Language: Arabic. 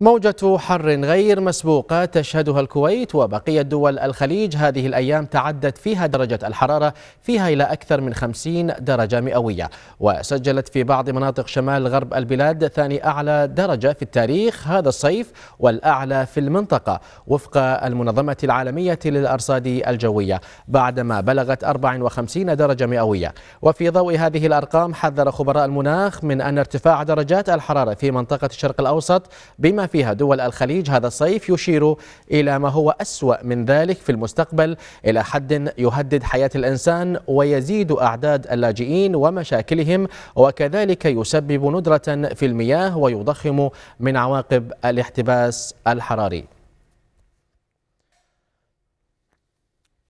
موجة حر غير مسبوقة تشهدها الكويت وبقية دول الخليج هذه الأيام تعدت فيها درجة الحرارة فيها إلى أكثر من 50 درجة مئوية وسجلت في بعض مناطق شمال غرب البلاد ثاني أعلى درجة في التاريخ هذا الصيف والأعلى في المنطقة وفق المنظمة العالمية للأرصاد الجوية بعدما بلغت 54 درجة مئوية وفي ضوء هذه الأرقام حذر خبراء المناخ من أن ارتفاع درجات الحرارة في منطقة الشرق الأوسط بما فيها دول الخليج هذا الصيف يشير إلى ما هو أسوأ من ذلك في المستقبل إلى حد يهدد حياة الإنسان ويزيد أعداد اللاجئين ومشاكلهم وكذلك يسبب ندرة في المياه ويضخم من عواقب الاحتباس الحراري